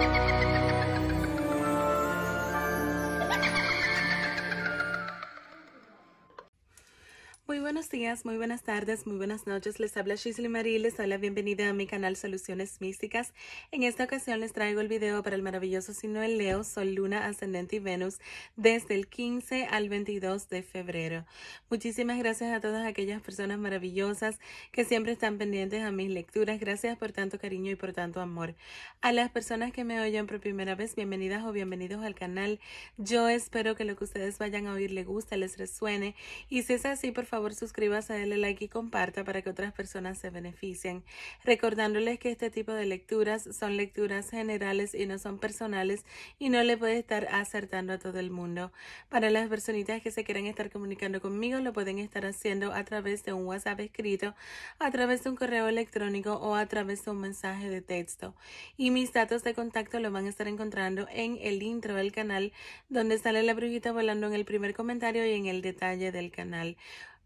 thank you buenos días, muy buenas tardes, muy buenas noches. Les habla Shisley Marie, les doy la bienvenida a mi canal Soluciones Místicas. En esta ocasión les traigo el video para el maravilloso signo de Leo, Sol, Luna, Ascendente y Venus, desde el 15 al 22 de febrero. Muchísimas gracias a todas aquellas personas maravillosas que siempre están pendientes a mis lecturas. Gracias por tanto cariño y por tanto amor. A las personas que me oyen por primera vez, bienvenidas o bienvenidos al canal. Yo espero que lo que ustedes vayan a oír les guste, les resuene. Y si es así, por favor, suscribas, dale like y comparta para que otras personas se beneficien. Recordándoles que este tipo de lecturas son lecturas generales y no son personales y no le puede estar acertando a todo el mundo. Para las personitas que se quieran estar comunicando conmigo, lo pueden estar haciendo a través de un WhatsApp escrito, a través de un correo electrónico o a través de un mensaje de texto. Y mis datos de contacto lo van a estar encontrando en el intro del canal, donde sale la brujita volando en el primer comentario y en el detalle del canal.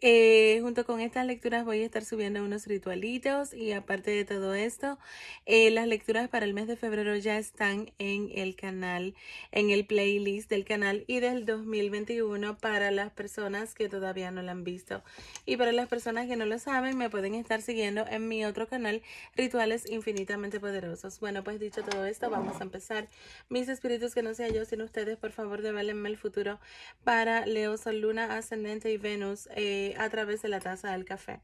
Eh, junto con estas lecturas voy a estar subiendo unos ritualitos y aparte de todo esto, eh, las lecturas para el mes de febrero ya están en el canal, en el playlist del canal y del 2021 para las personas que todavía no la han visto. Y para las personas que no lo saben, me pueden estar siguiendo en mi otro canal, Rituales Infinitamente Poderosos. Bueno, pues dicho todo esto, vamos a empezar. Mis espíritus que no sea yo sino ustedes, por favor, deválenme el futuro para Leo, Sol, Luna, Ascendente y Venus. Eh, a través de la taza del café.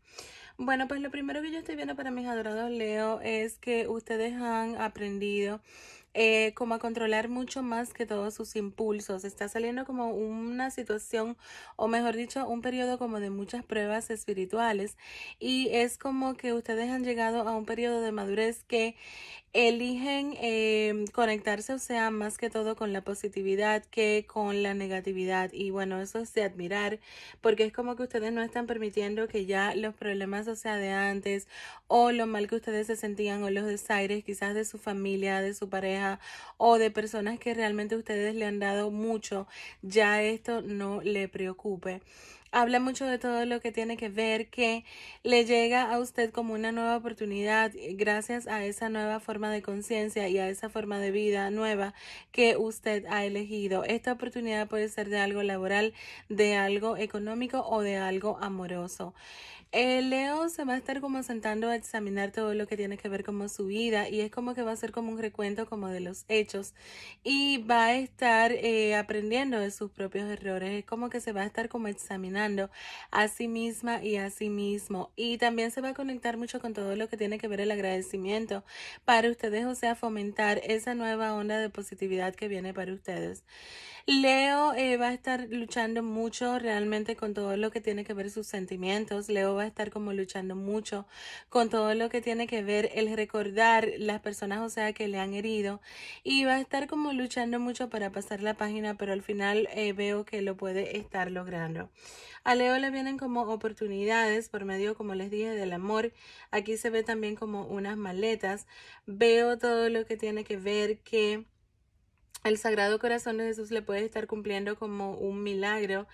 Bueno, pues lo primero que yo estoy viendo para mis adorados Leo es que ustedes han aprendido eh, como a controlar mucho más que todos sus impulsos. Está saliendo como una situación, o mejor dicho, un periodo como de muchas pruebas espirituales. Y es como que ustedes han llegado a un periodo de madurez que eligen eh, conectarse, o sea, más que todo con la positividad que con la negatividad. Y bueno, eso es de admirar, porque es como que ustedes no están permitiendo que ya los problemas, o sea, de antes, o lo mal que ustedes se sentían, o los desaires quizás de su familia, de su pareja, o de personas que realmente ustedes le han dado mucho, ya esto no le preocupe. Habla mucho de todo lo que tiene que ver que le llega a usted como una nueva oportunidad eh, gracias a esa nueva forma de conciencia y a esa forma de vida nueva que usted ha elegido. Esta oportunidad puede ser de algo laboral, de algo económico o de algo amoroso. Leo se va a estar como sentando a examinar todo lo que tiene que ver como su vida y es como que va a ser como un recuento como de los hechos y va a estar eh, aprendiendo de sus propios errores. Es como que se va a estar como examinando a sí misma y a sí mismo. Y también se va a conectar mucho con todo lo que tiene que ver el agradecimiento para ustedes, o sea, fomentar esa nueva onda de positividad que viene para ustedes. Leo eh, va a estar luchando mucho realmente con todo lo que tiene que ver sus sentimientos. Leo va a estar como luchando mucho con todo lo que tiene que ver el recordar las personas, o sea, que le han herido. Y va a estar como luchando mucho para pasar la página, pero al final eh, veo que lo puede estar logrando. A Leo le vienen como oportunidades por medio, como les dije, del amor. Aquí se ve también como unas maletas. Veo todo lo que tiene que ver que el Sagrado Corazón de Jesús le puede estar cumpliendo como un milagro.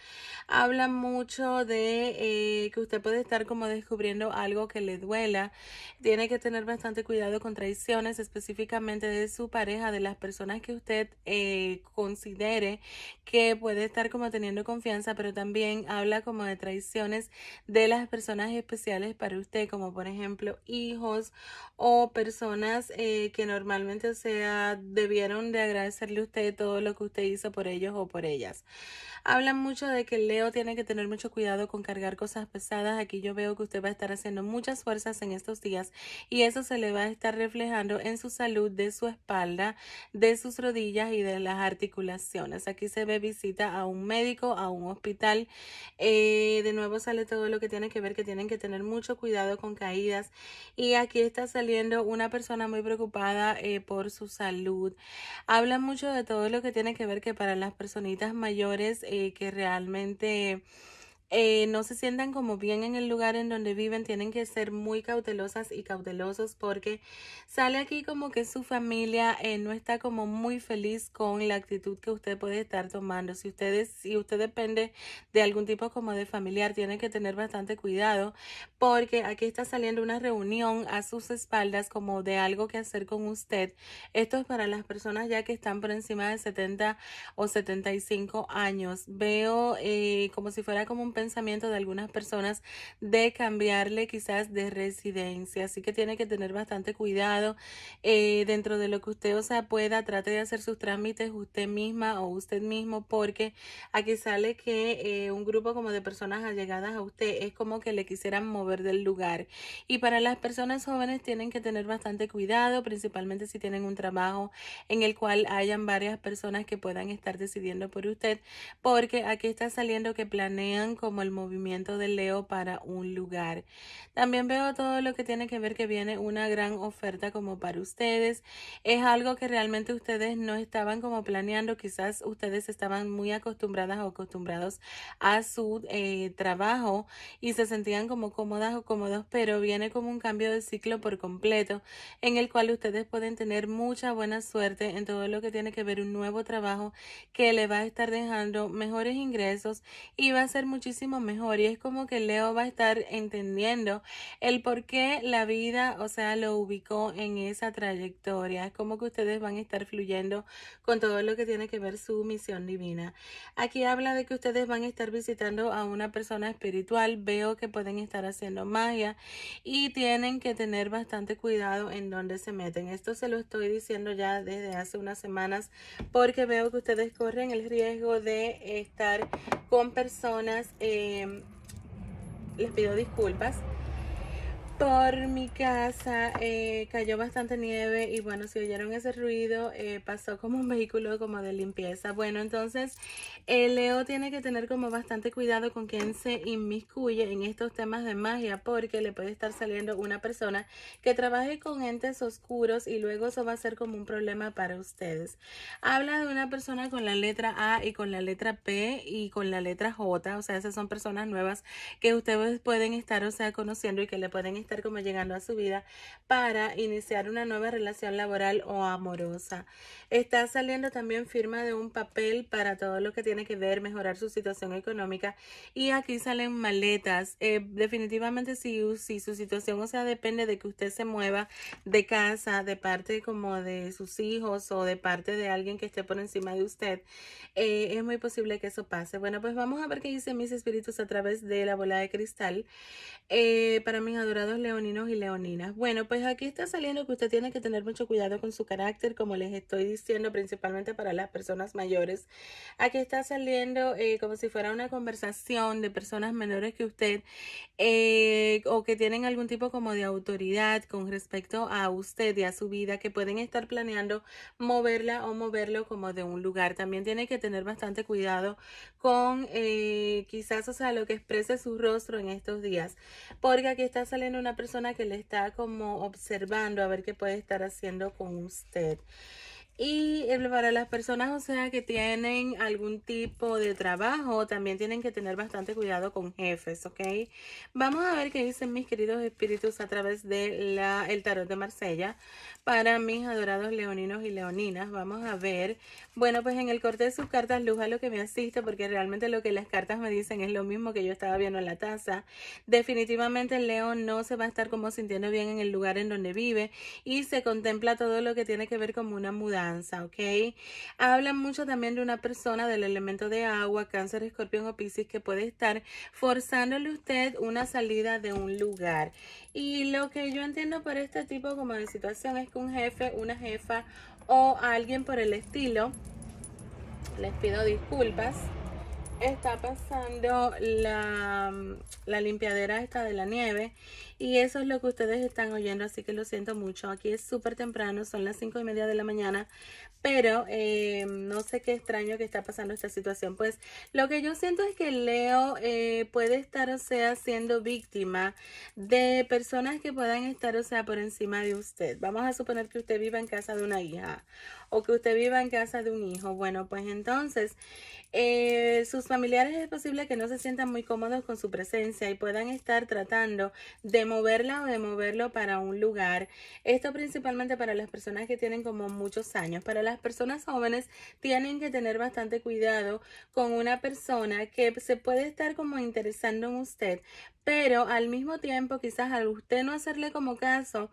Habla mucho de eh, que usted puede estar como descubriendo algo que le duela. Tiene que tener bastante cuidado con traiciones, específicamente de su pareja, de las personas que usted eh, considere que puede estar como teniendo confianza, pero también habla como de traiciones de las personas especiales para usted, como por ejemplo hijos o personas eh, que normalmente, sea, debieron de agradecerle usted todo lo que usted hizo por ellos o por ellas. Hablan mucho de que Leo tiene que tener mucho cuidado con cargar cosas pesadas. Aquí yo veo que usted va a estar haciendo muchas fuerzas en estos días y eso se le va a estar reflejando en su salud de su espalda, de sus rodillas y de las articulaciones. Aquí se ve visita a un médico, a un hospital. Eh, de nuevo sale todo lo que tiene que ver que tienen que tener mucho cuidado con caídas. Y aquí está saliendo una persona muy preocupada eh, por su salud. habla mucho de todo lo que tiene que ver que para las personitas mayores eh, que realmente eh, no se sientan como bien en el lugar en donde viven, tienen que ser muy cautelosas y cautelosos porque sale aquí como que su familia eh, no está como muy feliz con la actitud que usted puede estar tomando. Si ustedes, si usted depende de algún tipo como de familiar, tiene que tener bastante cuidado porque aquí está saliendo una reunión a sus espaldas como de algo que hacer con usted. Esto es para las personas ya que están por encima de 70 o 75 años. Veo eh, como si fuera como un pensamiento de algunas personas de cambiarle quizás de residencia. Así que tiene que tener bastante cuidado eh, dentro de lo que usted o sea pueda. Trate de hacer sus trámites usted misma o usted mismo porque aquí sale que eh, un grupo como de personas allegadas a usted es como que le quisieran mover del lugar. Y para las personas jóvenes tienen que tener bastante cuidado, principalmente si tienen un trabajo en el cual hayan varias personas que puedan estar decidiendo por usted porque aquí está saliendo que planean como el movimiento de Leo para un lugar. También veo todo lo que tiene que ver que viene una gran oferta como para ustedes. Es algo que realmente ustedes no estaban como planeando, quizás ustedes estaban muy acostumbradas o acostumbrados a su eh, trabajo y se sentían como cómodas o cómodos, pero viene como un cambio de ciclo por completo en el cual ustedes pueden tener mucha buena suerte en todo lo que tiene que ver un nuevo trabajo que le va a estar dejando mejores ingresos y va a ser muchísimo mejor y es como que Leo va a estar entendiendo el por qué la vida, o sea, lo ubicó en esa trayectoria. Es como que ustedes van a estar fluyendo con todo lo que tiene que ver su misión divina. Aquí habla de que ustedes van a estar visitando a una persona espiritual. Veo que pueden estar haciendo magia y tienen que tener bastante cuidado en dónde se meten. Esto se lo estoy diciendo ya desde hace unas semanas porque veo que ustedes corren el riesgo de estar con personas, eh, les pido disculpas, por mi casa eh, cayó bastante nieve y bueno, si oyeron ese ruido, eh, pasó como un vehículo como de limpieza. Bueno, entonces eh, Leo tiene que tener como bastante cuidado con quien se inmiscuye en estos temas de magia porque le puede estar saliendo una persona que trabaje con entes oscuros y luego eso va a ser como un problema para ustedes. Habla de una persona con la letra A y con la letra P y con la letra J, o sea, esas son personas nuevas que ustedes pueden estar, o sea, conociendo y que le pueden estar como llegando a su vida para iniciar una nueva relación laboral o amorosa. Está saliendo también firma de un papel para todo lo que tiene que ver mejorar su situación económica y aquí salen maletas. Eh, definitivamente si, si su situación, o sea, depende de que usted se mueva de casa, de parte como de sus hijos o de parte de alguien que esté por encima de usted, eh, es muy posible que eso pase. Bueno, pues vamos a ver qué dicen mis espíritus a través de la bola de cristal. Eh, para mis adorados leoninos y leoninas. Bueno, pues aquí está saliendo que usted tiene que tener mucho cuidado con su carácter, como les estoy diciendo, principalmente para las personas mayores. Aquí está saliendo eh, como si fuera una conversación de personas menores que usted eh, o que tienen algún tipo como de autoridad con respecto a usted y a su vida, que pueden estar planeando moverla o moverlo como de un lugar. También tiene que tener bastante cuidado con eh, quizás, o sea, lo que exprese su rostro en estos días, porque aquí está saliendo una persona que le está como observando a ver qué puede estar haciendo con usted. Y eh, para las personas, o sea, que tienen algún tipo de trabajo, también tienen que tener bastante cuidado con jefes, ¿ok? Vamos a ver qué dicen mis queridos espíritus a través de la el tarot de Marsella para mis adorados leoninos y leoninas. Vamos a ver. Bueno, pues en el corte de sus cartas, luz a lo que me asiste, porque realmente lo que las cartas me dicen es lo mismo que yo estaba viendo en la taza. Definitivamente el león no se va a estar como sintiendo bien en el lugar en donde vive y se contempla todo lo que tiene que ver como una mudanza ¿ok? Hablan mucho también de una persona del elemento de agua, cáncer, escorpión o piscis que puede estar forzándole usted una salida de un lugar. Y lo que yo entiendo por este tipo como de situación es que un jefe, una jefa o alguien por el estilo, les pido disculpas está pasando la, limpiadera esta de la nieve y eso es lo que ustedes están oyendo, así que lo siento mucho. Aquí es súper temprano, son las cinco y media de la mañana, pero eh, no sé qué extraño que está pasando esta situación. Pues lo que yo siento es que Leo eh, puede estar, o sea, siendo víctima de personas que puedan estar, o sea, por encima de usted. Vamos a suponer que usted viva en casa de una hija o que usted viva en casa de un hijo. Bueno, pues entonces eh, sus familiares es posible que no se sientan muy cómodos con su presencia y puedan estar tratando de moverla o de moverlo para un lugar. Esto principalmente para las personas que tienen como muchos años. Para las personas jóvenes tienen que tener bastante cuidado con una persona que se puede estar como interesando en usted, pero al mismo tiempo quizás al usted no hacerle como caso,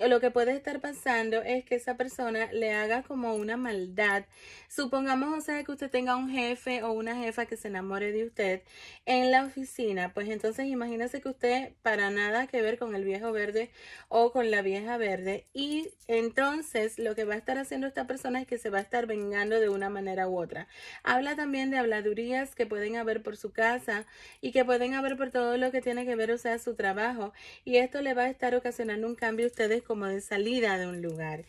lo que puede estar pasando es que esa persona le haga como una maldad. Supongamos, o sea, que usted tenga un jefe o una jefa que se enamore de usted en la oficina, pues entonces imagínese que usted para nada que ver con el viejo verde o con la vieja verde y entonces lo que va a estar haciendo esta persona es que se va a estar vengando de una manera u otra. Habla también de habladurías que pueden haber por su casa y que pueden haber por todo lo que tiene que ver, o sea, su trabajo. Y esto le va a estar ocasionando un cambio a ustedes como de salida de un lugar.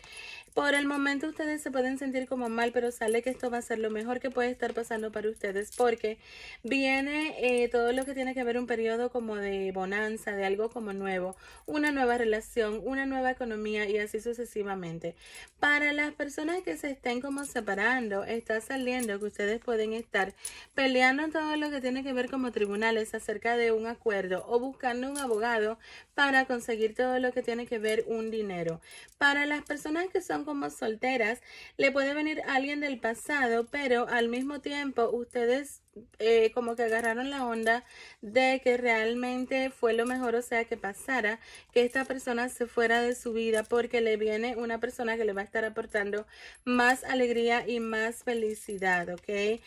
Por el momento ustedes se pueden sentir como mal, pero sale que esto va a ser lo mejor que puede estar pasando para ustedes porque viene eh, todo lo que tiene que ver un periodo como de bonanza, de algo como nuevo, una nueva relación, una nueva economía y así sucesivamente. Para las personas que se estén como separando, está saliendo que ustedes pueden estar peleando todo lo que tiene que ver como tribunales acerca de un acuerdo o buscando un abogado para conseguir todo lo que tiene que ver un dinero. Para las personas que son como solteras, le puede venir alguien del pasado, pero al mismo tiempo ustedes eh, como que agarraron la onda de que realmente fue lo mejor, o sea, que pasara, que esta persona se fuera de su vida porque le viene una persona que le va a estar aportando más alegría y más felicidad, ¿ok?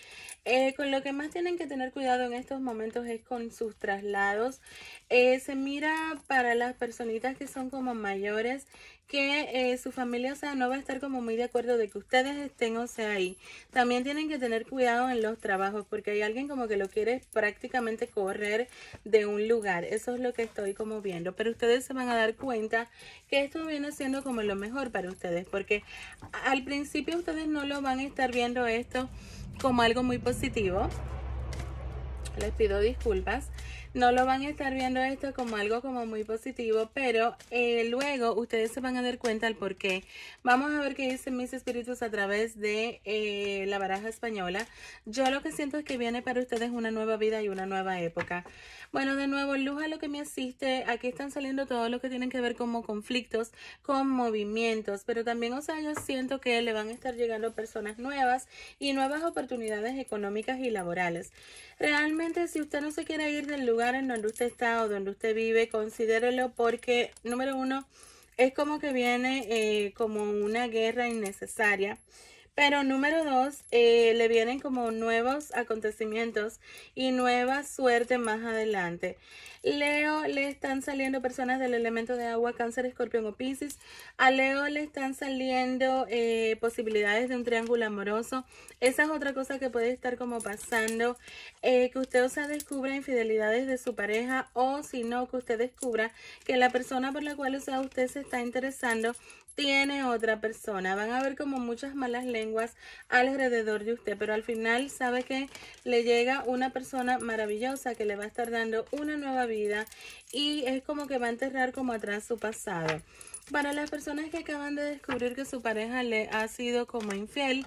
Eh, con lo que más tienen que tener cuidado en estos momentos es con sus traslados. Eh, se mira para las personitas que son como mayores que su familia, o sea, no va a estar como muy de acuerdo de que ustedes estén, o sea, ahí. También tienen que tener cuidado en los trabajos porque hay alguien como que lo quiere prácticamente correr de un lugar. Eso es lo que estoy como viendo. Pero ustedes se van a dar cuenta que esto viene siendo como lo mejor para ustedes. Porque al principio ustedes no lo van a estar viendo esto como algo muy positivo. Les pido disculpas no lo van a estar viendo esto como algo como muy positivo, pero eh, luego ustedes se van a dar cuenta el por qué. Vamos a ver qué dicen mis espíritus a través de eh, la baraja española. Yo lo que siento es que viene para ustedes una nueva vida y una nueva época. Bueno, de nuevo, luz a lo que me asiste. Aquí están saliendo todo lo que tienen que ver como conflictos, con movimientos, pero también, o sea, yo siento que le van a estar llegando personas nuevas y nuevas oportunidades económicas y laborales. Realmente, si usted no se quiere ir del lugar, en donde usted está o donde usted vive, considérelo porque, número uno, es como que viene eh, como una guerra innecesaria. Pero número dos, eh, le vienen como nuevos acontecimientos y nueva suerte más adelante. Leo le están saliendo personas del elemento de agua, cáncer, escorpión o piscis. A Leo le están saliendo eh, posibilidades de un triángulo amoroso. Esa es otra cosa que puede estar como pasando. Eh, que usted o sea descubra infidelidades de su pareja o si no, que usted descubra que la persona por la cual usted se está interesando tiene otra persona. Van a haber como muchas malas lenguas alrededor de usted, pero al final sabe que le llega una persona maravillosa que le va a estar dando una nueva vida vida y es como que va a enterrar como atrás su pasado. Para las personas que acaban de descubrir que su pareja le ha sido como infiel,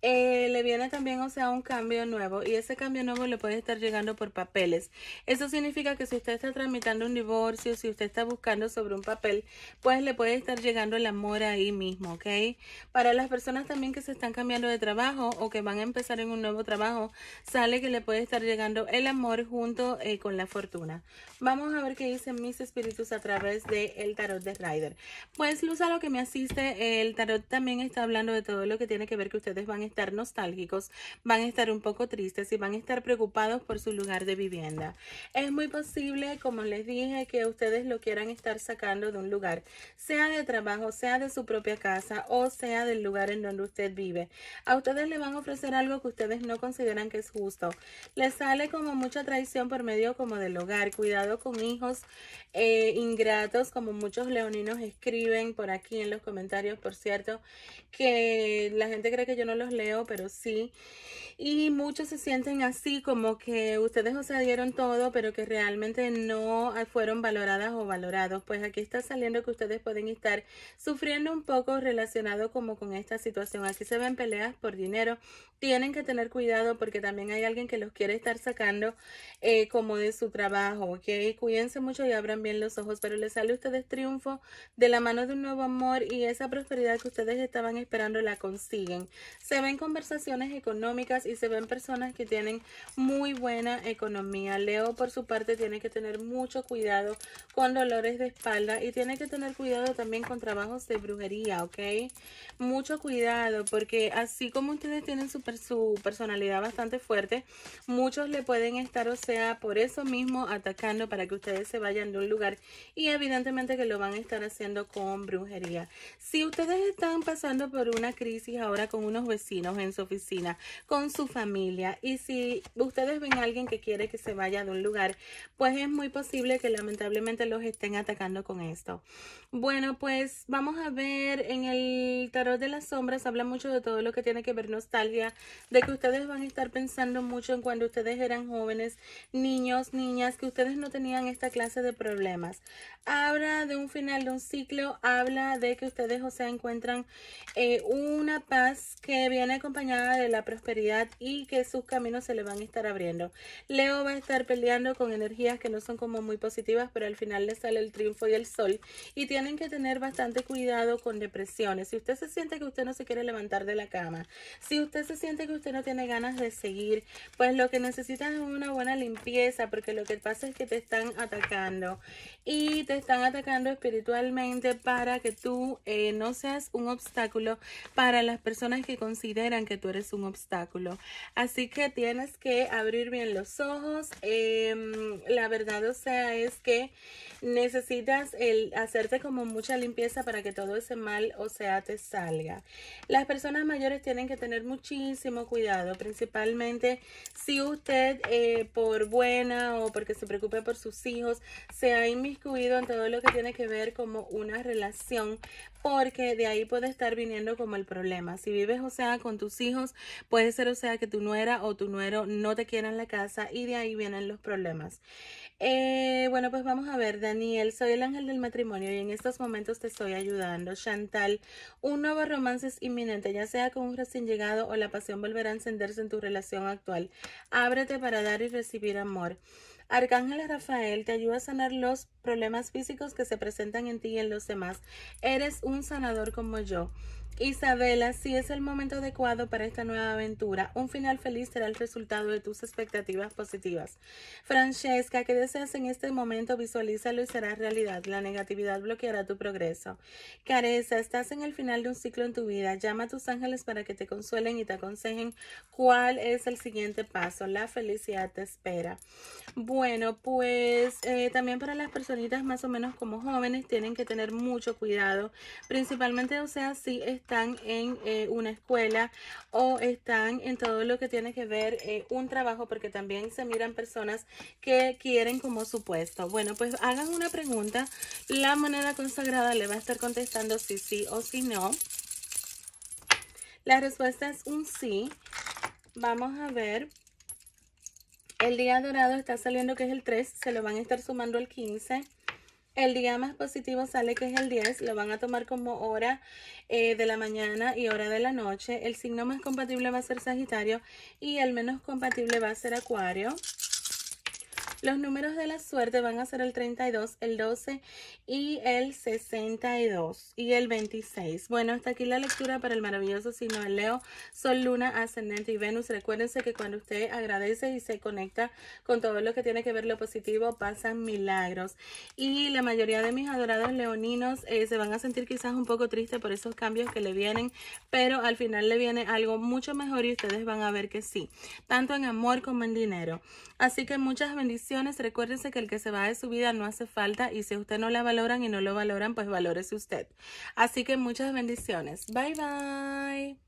eh, le viene también, o sea, un cambio nuevo y ese cambio nuevo le puede estar llegando por papeles. Eso significa que si usted está tramitando un divorcio, si usted está buscando sobre un papel, pues le puede estar llegando el amor ahí mismo, ¿ok? Para las personas también que se están cambiando de trabajo o que van a empezar en un nuevo trabajo, sale que le puede estar llegando el amor junto eh, con la fortuna. Vamos a ver qué dicen mis espíritus a través del tarot de Ryder pues Luz, a lo que me asiste, el tarot también está hablando de todo lo que tiene que ver que ustedes van a estar nostálgicos, van a estar un poco tristes y van a estar preocupados por su lugar de vivienda. Es muy posible, como les dije, que ustedes lo quieran estar sacando de un lugar, sea de trabajo, sea de su propia casa o sea del lugar en donde usted vive. A ustedes le van a ofrecer algo que ustedes no consideran que es justo. Les sale como mucha traición por medio como del hogar. Cuidado con hijos eh, ingratos como muchos leoninos es escriben por aquí en los comentarios, por cierto, que la gente cree que yo no los leo, pero sí. Y muchos se sienten así como que ustedes os dieron todo, pero que realmente no fueron valoradas o valorados. Pues aquí está saliendo que ustedes pueden estar sufriendo un poco relacionado como con esta situación. Aquí se ven peleas por dinero. Tienen que tener cuidado porque también hay alguien que los quiere estar sacando eh, como de su trabajo, ¿ok? Cuídense mucho y abran bien los ojos, pero les sale a ustedes triunfo de la Manos mano de un nuevo amor y esa prosperidad que ustedes estaban esperando la consiguen. Se ven conversaciones económicas y se ven personas que tienen muy buena economía. Leo por su parte tiene que tener mucho cuidado con dolores de espalda y tiene que tener cuidado también con trabajos de brujería, ¿ok? Mucho cuidado porque así como ustedes tienen su, su personalidad bastante fuerte, muchos le pueden estar, o sea, por eso mismo atacando para que ustedes se vayan de un lugar y evidentemente que lo van a estar haciendo con brujería. Si ustedes están pasando por una crisis ahora con unos vecinos en su oficina, con su familia, y si ustedes ven a alguien que quiere que se vaya de un lugar, pues es muy posible que lamentablemente los estén atacando con esto. Bueno, pues vamos a ver en el tarot de las sombras, habla mucho de todo lo que tiene que ver nostalgia, de que ustedes van a estar pensando mucho en cuando ustedes eran jóvenes, niños, niñas, que ustedes no tenían esta clase de problemas. Habla de un final de un ciclo habla de que ustedes, o sea, encuentran eh, una paz que viene acompañada de la prosperidad y que sus caminos se le van a estar abriendo. Leo va a estar peleando con energías que no son como muy positivas, pero al final le sale el triunfo y el sol. Y tienen que tener bastante cuidado con depresiones. Si usted se siente que usted no se quiere levantar de la cama, si usted se siente que usted no tiene ganas de seguir, pues lo que necesita es una buena limpieza, porque lo que pasa es que te están atacando y te están atacando espiritualmente para que tú eh, no seas un obstáculo para las personas que consideran que tú eres un obstáculo. Así que tienes que abrir bien los ojos. Em, la verdad, o sea, es que necesitas el hacerte como mucha limpieza para que todo ese mal, o sea, te salga. Las personas mayores tienen que tener muchísimo cuidado, principalmente si usted eh, por buena o porque se preocupe por sus hijos, se ha inmiscuido en todo lo que tiene que ver como una relación porque de ahí puede estar viniendo como el problema. Si vives, o sea, con tus hijos, puede ser, o sea, que tu nuera o tu nuero no te quieran la casa y de ahí vienen los problemas. Eh, bueno, pues vamos a ver, Daniel, soy el ángel del matrimonio y en estos momentos te estoy ayudando. Chantal, un nuevo romance es inminente, ya sea con un recién llegado o la pasión volverá a encenderse en tu relación actual. Ábrete para dar y recibir amor. Arcángel Rafael te ayuda a sanar los problemas físicos que se presentan en ti y en los demás. Eres un sanador como yo. Isabela, si es el momento adecuado para esta nueva aventura, un final feliz será el resultado de tus expectativas positivas. Francesca, ¿qué deseas en este momento? Visualízalo y será realidad. La negatividad bloqueará tu progreso. Careza, estás en el final de un ciclo en tu vida. Llama a tus ángeles para que te consuelen y te aconsejen cuál es el siguiente paso. La felicidad te espera. Bueno, pues eh, también para las personitas más o menos como jóvenes tienen que tener mucho cuidado, principalmente, o sea, si es están en eh, una escuela o están en todo lo que tiene que ver eh, un trabajo, porque también se miran personas que quieren como su puesto. Bueno, pues hagan una pregunta. La moneda consagrada le va a estar contestando si sí o si no. La respuesta es un sí. Vamos a ver. El día dorado está saliendo que es el 3, se lo van a estar sumando el 15. El día más positivo sale que es el 10, lo van a tomar como hora eh, de la mañana y hora de la noche. El signo más compatible va a ser Sagitario y el menos compatible va a ser Acuario. Los números de la suerte van a ser el 32, el 12 y el 62 y el 26. Bueno, hasta aquí la lectura para el maravilloso signo de Leo, Sol, Luna, Ascendente y Venus. Recuérdense que cuando usted agradece y se conecta con todo lo que tiene que ver lo positivo, pasan milagros. Y la mayoría de mis adorados leoninos eh, se van a sentir quizás un poco tristes por esos cambios que le vienen, pero al final le viene algo mucho mejor y ustedes van a ver que sí, tanto en amor como en dinero. Así que muchas bendiciones bendiciones recuérdense que el que se va de su vida no hace falta y si usted no la valoran y no lo valoran, pues valórese usted. Así que muchas bendiciones. Bye bye.